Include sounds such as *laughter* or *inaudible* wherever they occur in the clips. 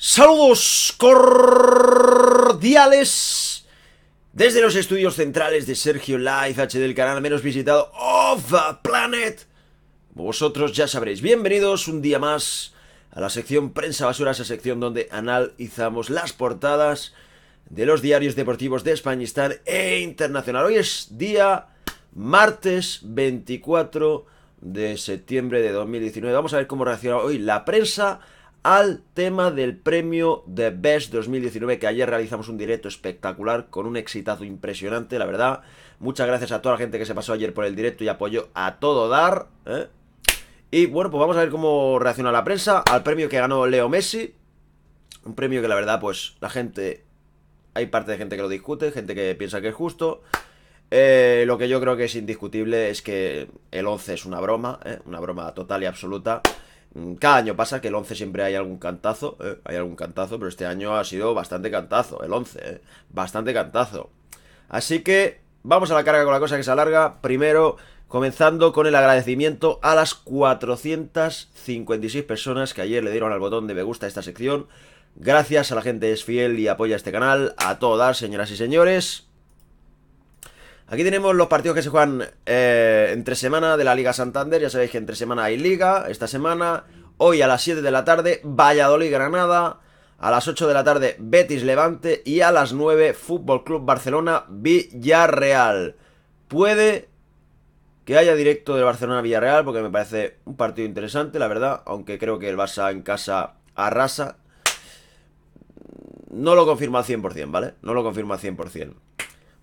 Saludos cordiales desde los estudios centrales de Sergio Live del canal menos visitado of the planet. vosotros ya sabréis, bienvenidos un día más a la sección Prensa Basura, esa sección donde analizamos las portadas de los diarios deportivos de Españistán e internacional. Hoy es día martes 24 de septiembre de 2019. Vamos a ver cómo reacciona hoy la prensa al tema del premio The Best 2019, que ayer realizamos un directo espectacular con un exitazo impresionante, la verdad. Muchas gracias a toda la gente que se pasó ayer por el directo y apoyo a todo dar. ¿eh? Y bueno, pues vamos a ver cómo reacciona la prensa al premio que ganó Leo Messi. Un premio que la verdad, pues la gente... Hay parte de gente que lo discute, gente que piensa que es justo. Eh, lo que yo creo que es indiscutible es que el 11 es una broma, ¿eh? una broma total y absoluta. Mm, cada año pasa que el 11 siempre hay algún cantazo, eh, hay algún cantazo, pero este año ha sido bastante cantazo, el 11, eh, bastante cantazo. Así que vamos a la carga con la cosa que se alarga. Primero, comenzando con el agradecimiento a las 456 personas que ayer le dieron al botón de me gusta a esta sección. Gracias a la gente es fiel y apoya este canal. A todas, señoras y señores. Aquí tenemos los partidos que se juegan eh, entre semana de la Liga Santander. Ya sabéis que entre semana hay Liga. Esta semana, hoy a las 7 de la tarde, Valladolid-Granada. A las 8 de la tarde, Betis-Levante. Y a las 9, Fútbol Club Barcelona-Villarreal. Puede que haya directo de Barcelona-Villarreal, porque me parece un partido interesante, la verdad. Aunque creo que el Barça en casa arrasa. No lo confirma al 100%, ¿vale? No lo confirma al 100%.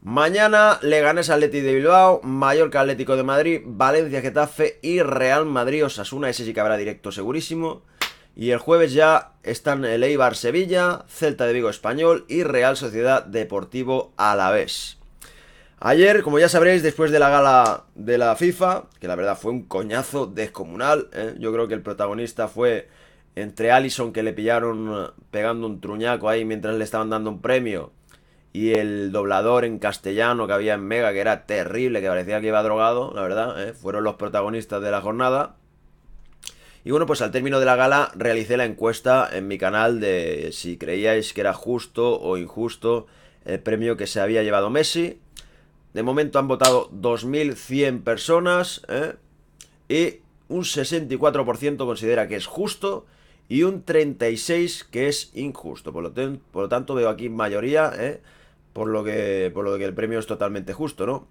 Mañana le a Atleti de Bilbao, Mallorca Atlético de Madrid, Valencia Getafe y Real Madrid Osasuna, ese sí que habrá directo segurísimo. Y el jueves ya están el Eibar Sevilla, Celta de Vigo Español y Real Sociedad Deportivo Alavés. Ayer, como ya sabréis, después de la gala de la FIFA, que la verdad fue un coñazo descomunal, ¿eh? yo creo que el protagonista fue entre Allison que le pillaron pegando un truñaco ahí mientras le estaban dando un premio y el doblador en castellano que había en Mega, que era terrible, que parecía que iba drogado, la verdad, ¿eh? fueron los protagonistas de la jornada. Y bueno, pues al término de la gala realicé la encuesta en mi canal de si creíais que era justo o injusto el premio que se había llevado Messi. De momento han votado 2.100 personas ¿eh? y un 64% considera que es justo y un 36% que es injusto. Por lo, por lo tanto veo aquí mayoría ¿eh? Por lo que, por lo que el premio es totalmente justo, ¿no?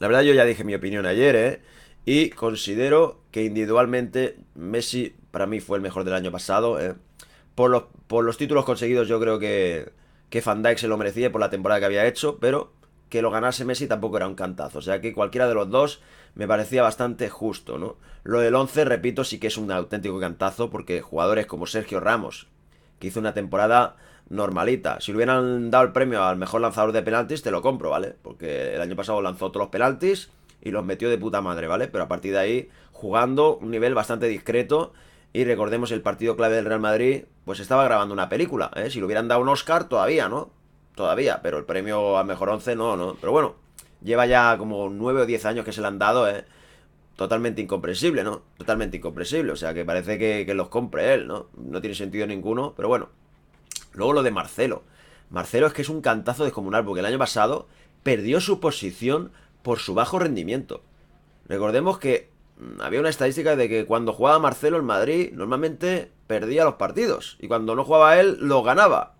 La verdad yo ya dije mi opinión ayer, ¿eh? Y considero que individualmente Messi para mí fue el mejor del año pasado. ¿eh? Por, los, por los títulos conseguidos yo creo que, que Van Dijk se lo merecía por la temporada que había hecho, pero que lo ganase Messi tampoco era un cantazo. O sea que cualquiera de los dos me parecía bastante justo, ¿no? Lo del 11, repito, sí que es un auténtico cantazo porque jugadores como Sergio Ramos, que hizo una temporada normalita. Si le hubieran dado el premio al mejor lanzador de penaltis, te lo compro, ¿vale? Porque el año pasado lanzó todos los penaltis y los metió de puta madre, ¿vale? Pero a partir de ahí, jugando un nivel bastante discreto. Y recordemos el partido clave del Real Madrid, pues estaba grabando una película, ¿eh? Si le hubieran dado un Oscar, todavía, ¿no? Todavía, pero el premio al mejor 11 no, no. Pero bueno, lleva ya como nueve o 10 años que se le han dado, ¿eh? Totalmente incomprensible, ¿no? Totalmente incomprensible. O sea, que parece que, que los compre él, ¿no? No tiene sentido ninguno, pero bueno. Luego lo de Marcelo. Marcelo es que es un cantazo descomunal porque el año pasado perdió su posición por su bajo rendimiento. Recordemos que mm, había una estadística de que cuando jugaba Marcelo en Madrid normalmente perdía los partidos y cuando no jugaba él lo ganaba.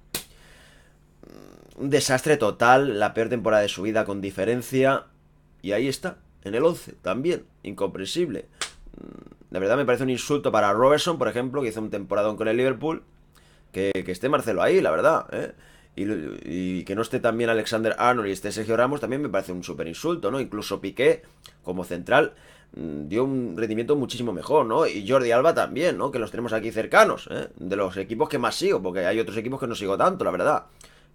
Un desastre total, la peor temporada de su vida con diferencia y ahí está, en el 11 también, incomprensible. La mm, verdad me parece un insulto para Robertson, por ejemplo, que hizo un temporadón con el Liverpool que, esté Marcelo ahí, la verdad, ¿eh? Y, que no esté también Alexander Arnold y esté Sergio Ramos también me parece un súper insulto, ¿no? Incluso Piqué, como central, mm, dio un rendimiento muchísimo mejor, ¿no? Y Jordi Alba también, ¿no? Que los tenemos aquí cercanos, ¿eh? De los equipos que más sigo, porque hay otros equipos que no sigo tanto, la verdad.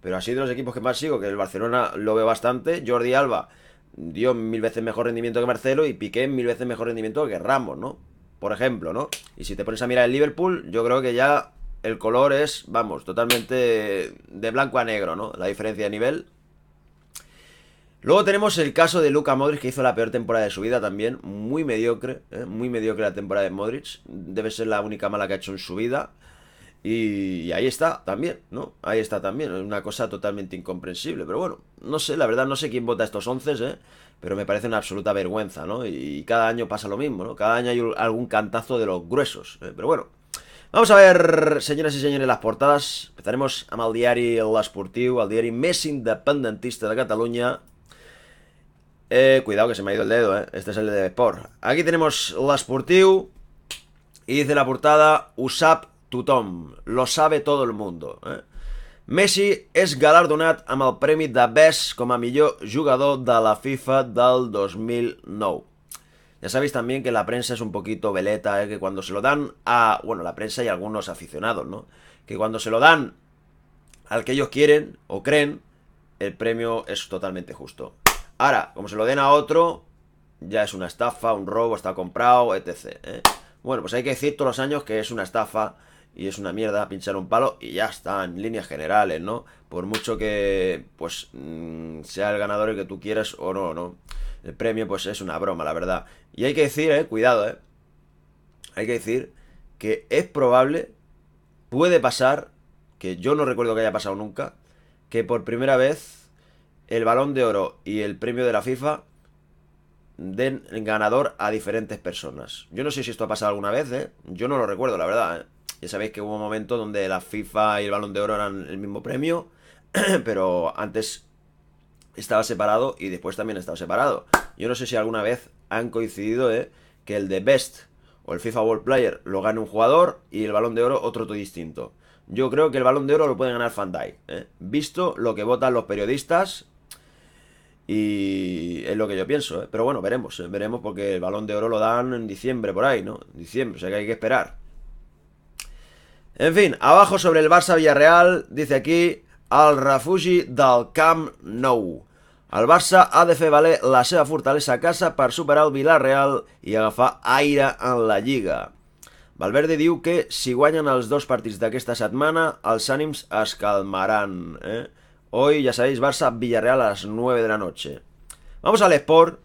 Pero así de los equipos que más sigo, que el Barcelona lo ve bastante, Jordi Alba dio mil veces mejor rendimiento que Marcelo y Piqué mil veces mejor rendimiento que Ramos, ¿no? Por ejemplo, ¿no? Y si te pones a mirar el Liverpool, yo creo que ya el color es, vamos, totalmente de blanco a negro, ¿no? La diferencia de nivel. Luego tenemos el caso de Luca Modric, que hizo la peor temporada de su vida también. Muy mediocre, ¿eh? muy mediocre la temporada de Modric. Debe ser la única mala que ha hecho en su vida. Y ahí está también, ¿no? Ahí está también. Es una cosa totalmente incomprensible. Pero bueno, no sé, la verdad no sé quién vota estos once ¿eh? Pero me parece una absoluta vergüenza, ¿no? Y cada año pasa lo mismo, ¿no? Cada año hay algún cantazo de los gruesos. ¿eh? Pero bueno, Vamos a ver, senyores i senyores, les portades. Empezaremos amb el diari L'Esportiu, el diari més independentista de Catalunya. Eh, cuidado que se me ha ido el dedo, eh. Este es el de Sport. Aquí tenemos L'Esportiu y dice la portada Usap tothom, lo sabe todo el mundo. Eh? Messi és galardonat amb el premi de Best com a millor jugador de la FIFA del 2009. Ya sabéis también que la prensa es un poquito veleta, ¿eh? que cuando se lo dan a, bueno, la prensa y algunos aficionados, ¿no? Que cuando se lo dan al que ellos quieren o creen, el premio es totalmente justo. Ahora, como se lo den a otro, ya es una estafa, un robo, está comprado, etc. ¿eh? Bueno, pues hay que decir todos los años que es una estafa y es una mierda pinchar un palo y ya está, en líneas generales, ¿no? Por mucho que, pues, mm, sea el ganador el que tú quieras o no, ¿no? el premio pues es una broma, la verdad. Y hay que decir, eh, cuidado, eh. Hay que decir que es probable, puede pasar, que yo no recuerdo que haya pasado nunca, que por primera vez el balón de oro y el premio de la FIFA den ganador a diferentes personas. Yo no sé si esto ha pasado alguna vez, ¿eh? Yo no lo recuerdo, la verdad. ¿eh? Ya sabéis que hubo un momento donde la FIFA y el balón de oro eran el mismo premio, *clears throat* pero antes estaba separado y después también estaba separado. Yo no sé si alguna vez han coincidido ¿eh? que el de Best o el FIFA World Player lo gane un jugador y el balón de oro otro todo distinto. Yo creo que el balón de oro lo puede ganar Fandai. ¿eh? Visto lo que votan los periodistas. Y es lo que yo pienso, ¿eh? pero bueno, veremos, ¿eh? veremos porque el balón de oro lo dan en diciembre por ahí, ¿no? diciembre, o sea que hay que esperar. En fin, abajo sobre el Barça Villarreal, dice aquí, al Rafuji del Camp Nou. Al Barça ha de fer la seva fortaleza a casa para superar al Villarreal y agafar aire en la Lliga. Valverde y que si a los dos partidos d'aquesta setmana, els ànims es calmaran. Eh? Hoy, ya sabéis, Barça Villarreal a las 9 de la noche. Vamos al Sport.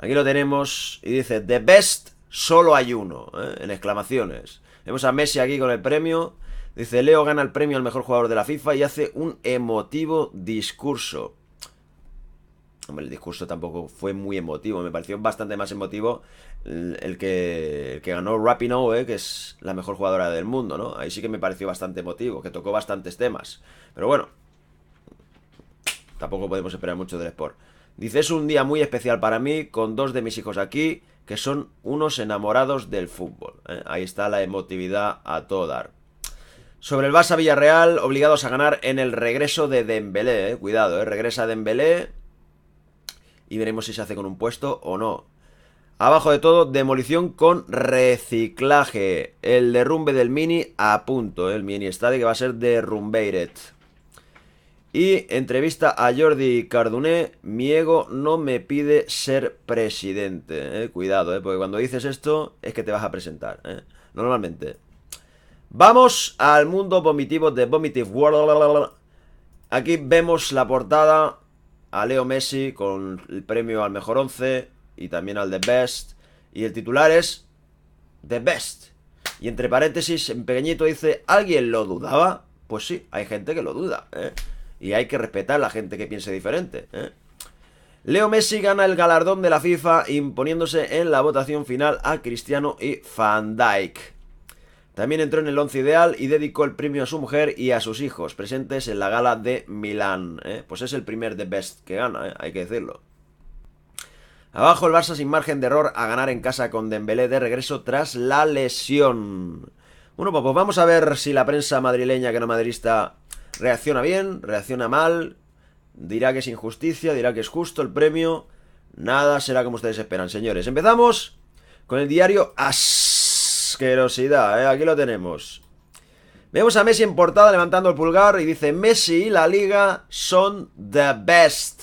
Aquí lo tenemos y dice, The Best solo hay uno, eh, en exclamaciones. Vemos a Messi aquí con el premio. Dice, Leo gana el premio al mejor jugador de la FIFA y hace un emotivo discurso. Hombre, el discurso tampoco fue muy emotivo. Me pareció bastante más emotivo el, que, ganó Rapinoe, eh, que es la mejor jugadora del mundo, ¿no? Ahí sí que me pareció bastante emotivo, que tocó bastantes temas. Pero bueno, tampoco podemos esperar mucho del Sport. Dice, es un día muy especial para mí, con dos de mis hijos aquí, que son unos enamorados del fútbol. ¿eh? Ahí está la emotividad a todo dar. Sobre el Barça Villarreal, obligados a ganar en el regreso de Dembélé, eh, cuidado, eh. regresa Dembélé y veremos si se hace con un puesto o no. Abajo de todo, demolición con reciclaje. El derrumbe del mini a punto. Eh, el mini está de que va a ser derrumbeiret. Y entrevista a Jordi Carduné. Mi ego no me pide ser presidente. Eh, cuidado, porque cuando dices esto es que te vas a presentar. Eh. Normalmente. Vamos al mundo vomitivo de Vomitive World. Aquí vemos la portada a Leo Messi con el premio al mejor 11 y también al The Best. Y el titular es The Best. Y entre paréntesis, en pequeñito dice, ¿alguien lo dudaba? Pues sí, hay gente que lo duda. ¿eh? Y hay que respetar a la gente que piense diferente. ¿eh? Leo Messi gana el galardón de la FIFA imponiéndose en la votación final a Cristiano y Van Dyke. También entró en el once ideal y dedicó el premio a su mujer y a sus hijos, presentes en la gala de Milán. ¿eh? Pues es el primer de Best que gana, ¿eh? hay que decirlo. Abajo el Barça sin margen de error a ganar en casa con Dembélé de regreso tras la lesión. Bueno, pues, pues vamos a ver si la prensa madrileña que no madrista reacciona bien, reacciona mal, dirá que es injusticia, dirá que es justo el premio. Nada será como ustedes esperan, señores. Empezamos con el diario As asquerosidad, ¿eh? Aquí lo tenemos. Vemos a Messi en portada levantando el pulgar y dice, Messi y la liga son the best.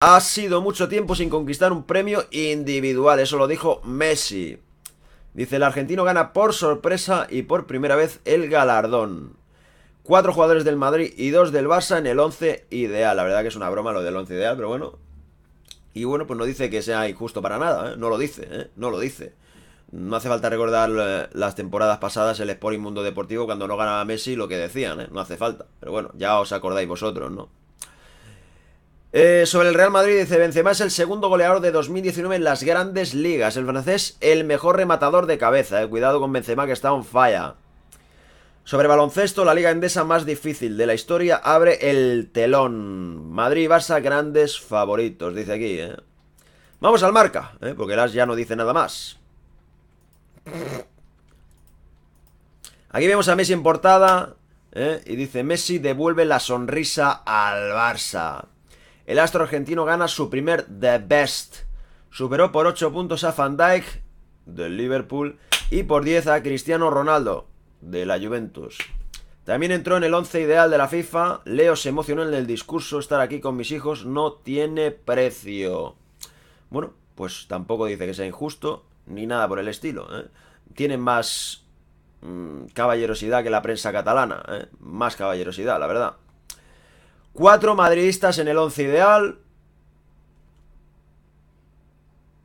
Ha sido mucho tiempo sin conquistar un premio individual, eso lo dijo Messi. Dice, el argentino gana por sorpresa y por primera vez el galardón. Cuatro jugadores del Madrid y dos del Barça en el 11 ideal. La verdad que es una broma lo del 11 ideal, pero bueno. Y bueno, pues no dice que sea injusto para nada, ¿eh? no lo dice, ¿eh? no lo dice. No hace falta recordar eh, las temporadas pasadas el Sporting Mundo Deportivo cuando no ganaba Messi lo que decían, ¿eh? No hace falta. Pero bueno, ya os acordáis vosotros, ¿no? Eh, sobre el Real Madrid dice Benzema es el segundo goleador de 2019 en las grandes ligas. El francés, el mejor rematador de cabeza. Eh. Cuidado con Benzema que está en falla. Sobre baloncesto, la liga endesa más difícil de la historia abre el telón. Madrid y Barça, grandes favoritos, dice aquí. Eh. Vamos al marca, porque las ya no dice nada más. Aquí vemos a Messi en portada. ¿eh? Y dice, Messi devuelve la sonrisa al Barça. El astro argentino gana su primer The Best. Superó por 8 puntos a Van Dijk del Liverpool y por 10 a Cristiano Ronaldo de la Juventus. También entró en el 11 ideal de la FIFA. Leo se emocionó en el discurso. Estar aquí con mis hijos no tiene precio. Bueno, pues tampoco dice que sea injusto ni nada por el estilo. ¿eh? Tienen más mm, caballerosidad que la prensa catalana, ¿eh? más caballerosidad, la verdad. Cuatro madridistas en el once ideal.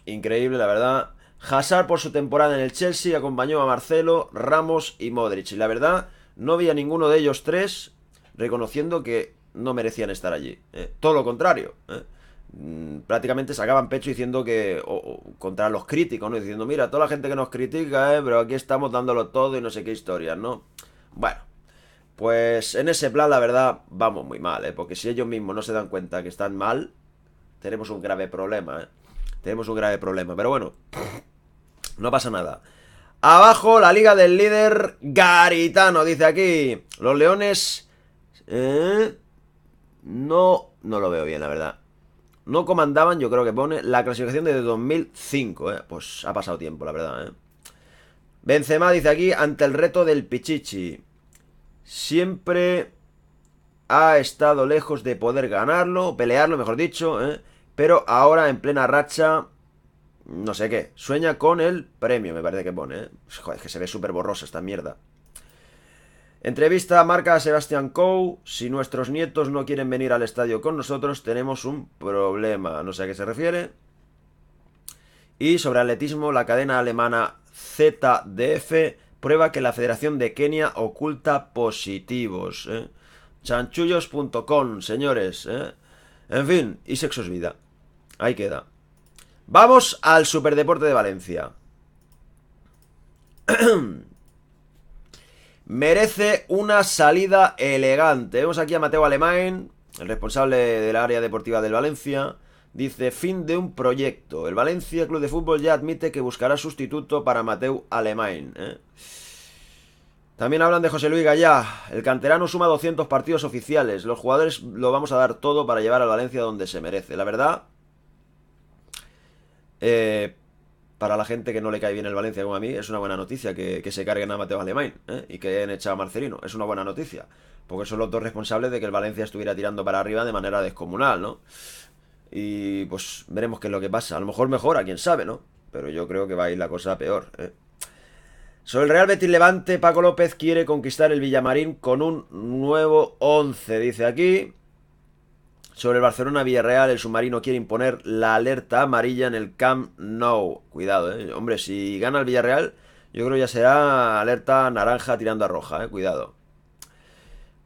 Increíble, la verdad. Hazard por su temporada en el Chelsea acompañó a Marcelo, Ramos y Modric. Y la verdad, no había ninguno de ellos tres reconociendo que no merecían estar allí. ¿eh? todo lo contrario. Mm, prácticamente sacaban pecho diciendo que contra los críticos, ¿no? Diciendo, mira, toda la gente que nos critica, ¿eh? Pero aquí estamos dándolo todo y no sé qué historias, ¿no? Bueno, pues en ese plan, la verdad, vamos muy mal, ¿eh? Porque si ellos mismos no se dan cuenta que están mal, tenemos un grave problema, ¿eh? Tenemos un grave problema, pero bueno, no pasa nada. Abajo la liga del líder Garitano, dice aquí. Los leones... ¿eh? No, no lo veo bien, la verdad. No comandaban, yo creo que pone, la clasificación desde 2005, ¿eh? Pues ha pasado tiempo, la verdad, ¿eh? Benzema dice aquí, ante el reto del Pichichi, siempre ha estado lejos de poder ganarlo, pelearlo, mejor dicho, ¿eh? pero ahora en plena racha, no sé qué, sueña con el premio, me parece que pone. ¿eh? Joder, es que se ve súper borrosa esta mierda. Entrevista a marca Sebastián Coe. Si nuestros nietos no quieren venir al estadio con nosotros, tenemos un problema. No sé a qué se refiere. Y sobre atletismo, la cadena alemana ZDF prueba que la Federación de Kenia oculta positivos. ¿eh? Chanchullos.com, señores. ¿eh? En fin, y sexo vida. Ahí queda. Vamos al Superdeporte de Valencia. *clears throat* merece una salida elegante. Vemos aquí a Mateo Alemán, el responsable del área deportiva del Valencia. Dice, fin de un proyecto. El Valencia Club de Fútbol ya admite que buscará sustituto para Mateu Alemán. ¿eh? También hablan de José Luis Gallá. El canterano suma 200 partidos oficiales. Los jugadores lo vamos a dar todo para llevar al Valencia donde se merece. La verdad... Eh, para la gente que no le cae bien el Valencia como a mí, es una buena noticia que, se carguen a Mateo Alemán ¿eh? y que hayan echado a Marcelino. Es una buena noticia. Porque son los dos responsables de que el Valencia estuviera tirando para arriba de manera descomunal, ¿no? Y pues veremos qué es lo que pasa. A lo mejor mejora, quién sabe, ¿no? Pero yo creo que va a ir la cosa peor. ¿eh? Sobre el Real Betis Levante, Paco López quiere conquistar el Villamarín con un nuevo 11, dice aquí. Sobre el Barcelona Villarreal, el submarino quiere imponer la alerta amarilla en el Camp Nou. Cuidado, eh. Hombre, si gana el Villarreal, yo creo ya será alerta naranja tirando a roja, eh. Cuidado.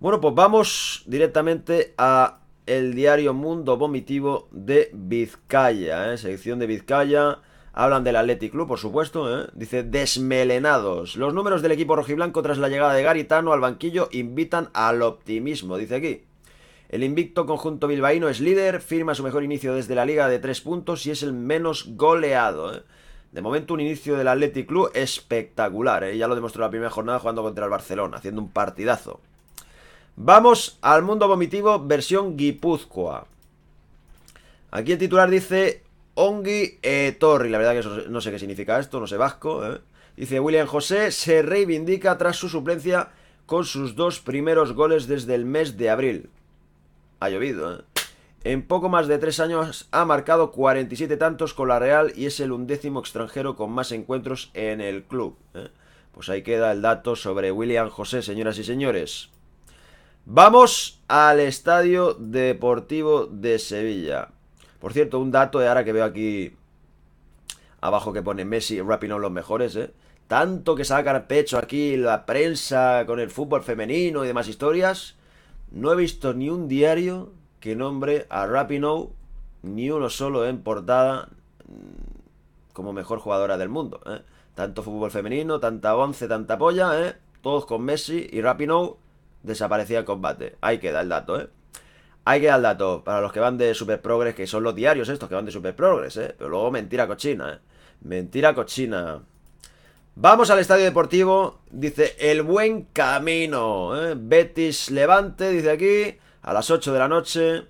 Bueno, pues vamos directamente a el diario Mundo Vomitivo de Vizcaya, ¿eh? Selección de Vizcaya. Hablan del Athletic Club, por supuesto. ¿eh? Dice, desmelenados. Los números del equipo rojiblanco tras la llegada de Garitano al banquillo invitan al optimismo, dice aquí. El invicto conjunto bilbaíno es líder, firma su mejor inicio desde la liga de tres puntos y es el menos goleado. ¿eh? De momento un inicio del Athletic Club espectacular, ¿eh? ya lo demostró la primera jornada jugando contra el Barcelona, haciendo un partidazo. Vamos al mundo vomitivo versión Guipúzcoa. Aquí el titular dice Ongi Etorri, la verdad que no sé qué significa esto, no sé vasco. ¿eh? Dice William José se reivindica tras su suplencia con sus dos primeros goles desde el mes de abril ha llovido. ¿eh? En poco más de tres años ha marcado 47 tantos con la Real y es el undécimo extranjero con más encuentros en el club. ¿eh? Pues ahí queda el dato sobre William José, señoras y señores. Vamos al Estadio Deportivo de Sevilla. Por cierto, un dato de eh, ahora que veo aquí abajo que pone Messi, Rapping los mejores, ¿eh? Tanto que sacan pecho aquí la prensa con el fútbol femenino y demás historias no he visto ni un diario que nombre a Rapinoe ni uno solo en portada mm, como mejor jugadora del mundo. ¿eh? Tanto fútbol femenino, tanta once, tanta polla, ¿eh? todos con Messi y Rapinoe desaparecía el combate. Ahí queda el dato, ¿eh? Hay que dar el dato para los que van de Super Progress, que son los diarios estos que van de Super Progress, ¿eh? Pero luego mentira cochina, ¿eh? Mentira cochina. Vamos al estadio deportivo, dice el buen camino. ¿eh? Betis Levante, dice aquí, a las 8 de la noche.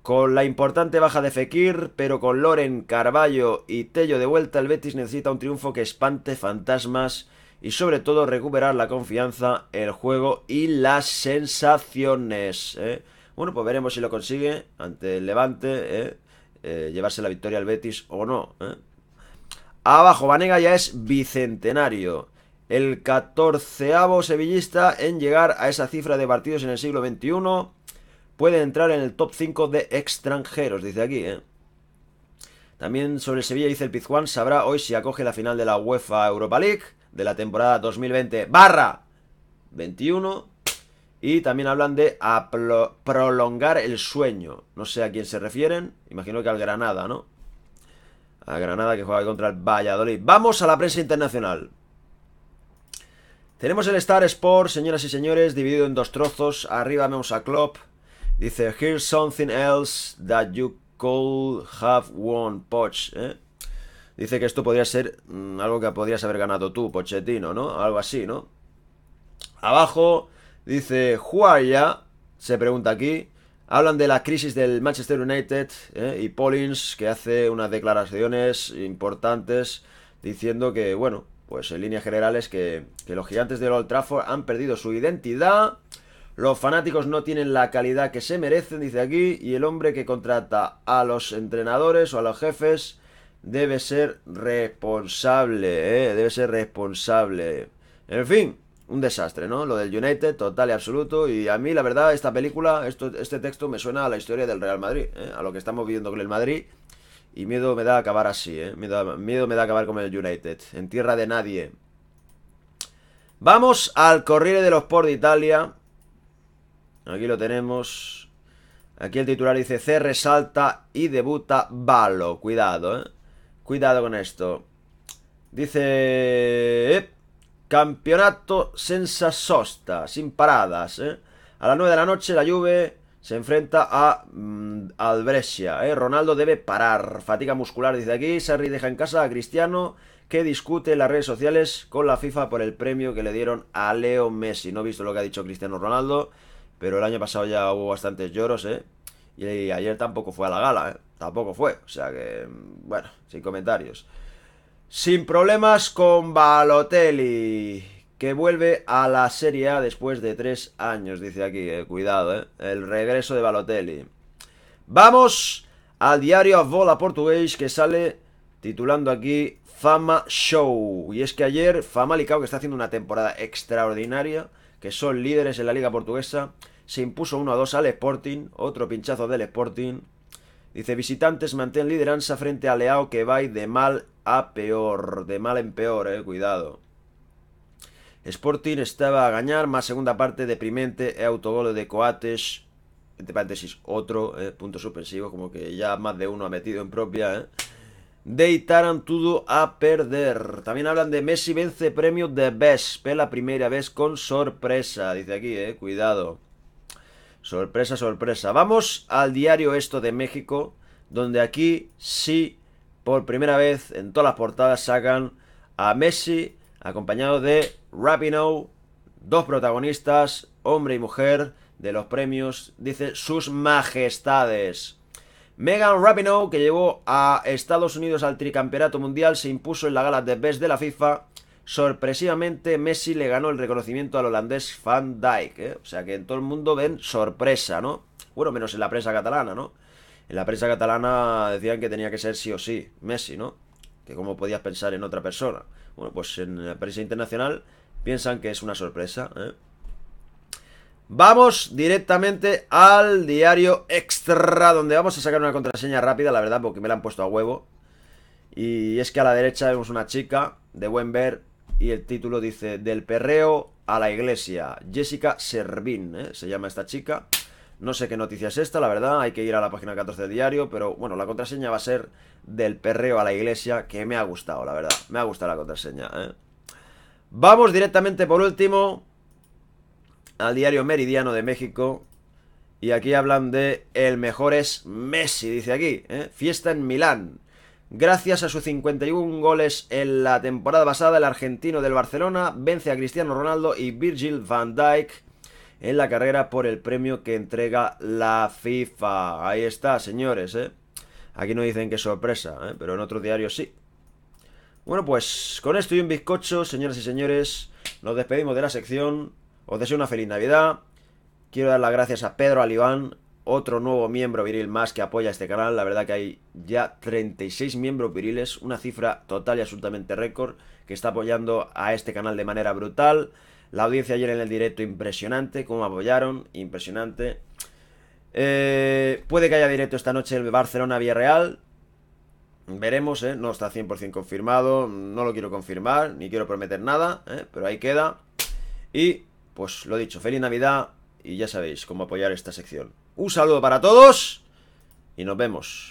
Con la importante baja de Fekir, pero con Loren, Carballo y Tello de vuelta, el Betis necesita un triunfo que espante fantasmas y sobre todo recuperar la confianza, el juego y las sensaciones. ¿eh? Bueno, pues veremos si lo consigue ante el Levante, ¿eh? eh llevarse la victoria al Betis o no. Abajo, Vanega ya es bicentenario. El catorceavo sevillista en llegar a esa cifra de partidos en el siglo XXI puede entrar en el top 5 de extranjeros, dice aquí. ¿eh? También sobre Sevilla dice el Pizjuán, sabrá hoy si acoge la final de la UEFA Europa League de la temporada 2020 barra 21. Y también hablan de prolongar el sueño. No sé a quién se refieren. Imagino que al Granada, ¿no? a Granada que juega contra el Valladolid. Vamos a la prensa internacional. Tenemos el Star Sport, señoras y señores, dividido en dos trozos. Arriba vemos a Klopp. Dice, here's something else that you could have won, Poch. ¿eh? Dice que esto podría ser mm, algo que podrías haber ganado tú, Pochettino, ¿no? Algo así, ¿no? Abajo dice, Juaya, se pregunta aquí, Hablan de la crisis del Manchester United eh, y Paulins que hace unas declaraciones importantes diciendo que, bueno, pues en líneas generales que, que los gigantes del Old Trafford han perdido su identidad, los fanáticos no tienen la calidad que se merecen, dice aquí, y el hombre que contrata a los entrenadores o a los jefes debe ser responsable, eh, debe ser responsable. En fin, un desastre, ¿no? Lo del United, total y absoluto. Y a mí, la verdad, esta película, esto, este texto me suena a la historia del Real Madrid, ¿eh? a lo que estamos viviendo con el Madrid. Y miedo me da acabar así, ¿eh? Miedo, me da acabar con el United. En tierra de nadie. Vamos al Corriere de los Sport de Italia. Aquí lo tenemos. Aquí el titular dice: C resalta y debuta Balo. Cuidado, ¿eh? Cuidado con esto. Dice. Campeonato senza sosta, sin paradas. ¿eh? A las 9 de la noche la Juve se enfrenta a mm, al Eh. Ronaldo debe parar. Fatiga muscular dice aquí. Sarri deja en casa a Cristiano que discute en las redes sociales con la FIFA por el premio que le dieron a Leo Messi. No he visto lo que ha dicho Cristiano Ronaldo, pero el año pasado ya hubo bastantes lloros, ¿eh? Y ayer tampoco fue a la gala, ¿eh? Tampoco fue. O sea que, mm, bueno, sin comentarios. Sin problemas con Balotelli, que vuelve a la Serie A después de tres años, dice aquí, eh, cuidado, eh, el regreso de Balotelli. Vamos al diario bola Portugués que sale titulando aquí Fama Show. Y es que ayer Fama Famalicão, que está haciendo una temporada extraordinaria, que son líderes en la liga portuguesa, se impuso 1 a 2 al Sporting, otro pinchazo del Sporting. Dice, visitantes mantén lideranza frente a Leao que va de mal a peor, de mal en peor, eh, cuidado. Sporting estaba a ganar, más segunda parte deprimente, e autogol de Coates, entre paréntesis, otro, eh, punto suspensivo, como que ya más de uno ha metido en propia, eh. Deitaran todo a perder. También hablan de Messi vence premio de Best. Pela la primera vez con sorpresa. Dice aquí, eh. Cuidado. Sorpresa, sorpresa. Vamos al diario esto de México, donde aquí sí, por primera vez en todas las portadas sacan a Messi acompañado de Rapinoe, dos protagonistas, hombre y mujer, de los premios, dice sus majestades. Megan Rapinoe, que llevó a Estados Unidos al tricampeonato mundial, se impuso en la gala de Best de la FIFA Sorpresivamente, Messi le ganó el reconocimiento al holandés Van Dijk. ¿eh? O sea que en todo el mundo ven sorpresa, ¿no? Bueno, menos en la prensa catalana, ¿no? En la prensa catalana decían que tenía que ser sí o sí Messi, ¿no? Que cómo podías pensar en otra persona. Bueno, pues en la prensa internacional piensan que es una sorpresa. ¿eh? Vamos directamente al diario extra, donde vamos a sacar una contraseña rápida, la verdad, porque me la han puesto a huevo. Y es que a la derecha vemos una chica de buen ver y el título dice Del perreo a la iglesia. Jessica Servín, ¿eh? se llama esta chica. No sé qué noticia es esta, la verdad, hay que ir a la página 14 del diario, pero bueno, la contraseña va a ser del perreo a la iglesia, que me ha gustado, la verdad. Me ha gustado la contraseña, ¿eh? Vamos directamente por último al diario Meridiano de México. Y aquí hablan de el mejor es Messi, dice aquí, ¿eh? Fiesta en Milán. Gracias a sus 51 goles en la temporada pasada, el argentino del Barcelona vence a Cristiano Ronaldo y Virgil van Dijk en la carrera por el premio que entrega la FIFA. Ahí está, señores, ¿eh? Aquí no dicen que sorpresa, ¿eh? pero en otros diarios sí. Bueno, pues con esto y un bizcocho, señoras y señores, nos despedimos de la sección. Os deseo una feliz Navidad. Quiero dar las gracias a Pedro Aliván otro nuevo miembro viril más que apoya este canal. La verdad que hay ya 36 miembros viriles, una cifra total y absolutamente récord que está apoyando a este canal de manera brutal. La audiencia ayer en el directo impresionante, cómo apoyaron, impresionante. Eh, puede que haya directo esta noche el Barcelona-Villarreal. Veremos, eh, no está 100% confirmado, no lo quiero confirmar, ni quiero prometer nada, eh, pero ahí queda. Y, pues lo dicho, feliz Navidad y ya sabéis cómo apoyar esta sección. Un saludo para todos y nos vemos.